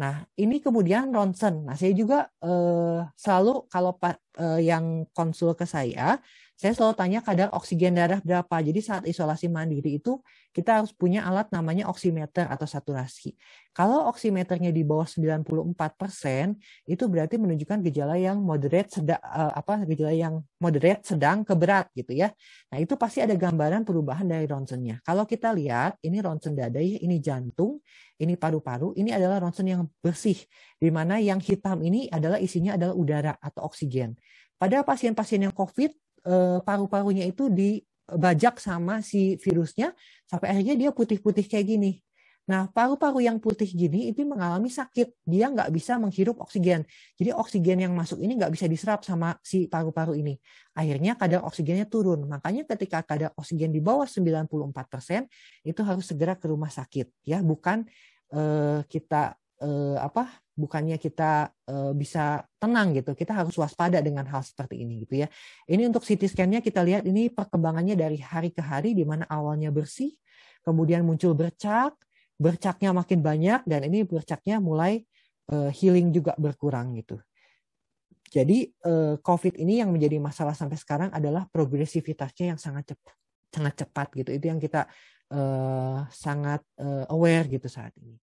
Nah, ini kemudian ronsen. Nah, saya juga eh, selalu kalau uh, yang konsul ke saya, saya selalu tanya kadar oksigen darah berapa. Jadi saat isolasi mandiri itu kita harus punya alat namanya oximeter atau saturasi. Kalau oximeternya di bawah 94 persen, itu berarti menunjukkan gejala yang moderate sedang eh, apa gejala yang moderate sedang ke berat gitu ya. Nah itu pasti ada gambaran perubahan dari ronsennya. Kalau kita lihat ini ronsen dada, ini jantung, ini paru-paru, ini adalah ronsen yang bersih, di mana yang hitam ini adalah isinya adalah udara atau oksigen. Pada pasien-pasien yang COVID, eh, paru-parunya itu dibajak sama si virusnya, sampai akhirnya dia putih-putih kayak gini. Nah, paru-paru yang putih gini itu mengalami sakit. Dia nggak bisa menghirup oksigen. Jadi oksigen yang masuk ini nggak bisa diserap sama si paru-paru ini. Akhirnya kadar oksigennya turun. Makanya ketika kadar oksigen di bawah 94%, itu harus segera ke rumah sakit. ya Bukan eh, kita eh, apa bukannya kita eh, bisa tenang gitu kita harus waspada dengan hal seperti ini gitu ya ini untuk CT scan-nya kita lihat ini perkembangannya dari hari ke hari di mana awalnya bersih kemudian muncul bercak bercaknya makin banyak dan ini bercaknya mulai eh, healing juga berkurang gitu jadi eh, COVID ini yang menjadi masalah sampai sekarang adalah progresivitasnya yang sangat cepat sangat cepat gitu itu yang kita Uh, sangat uh, aware gitu saat ini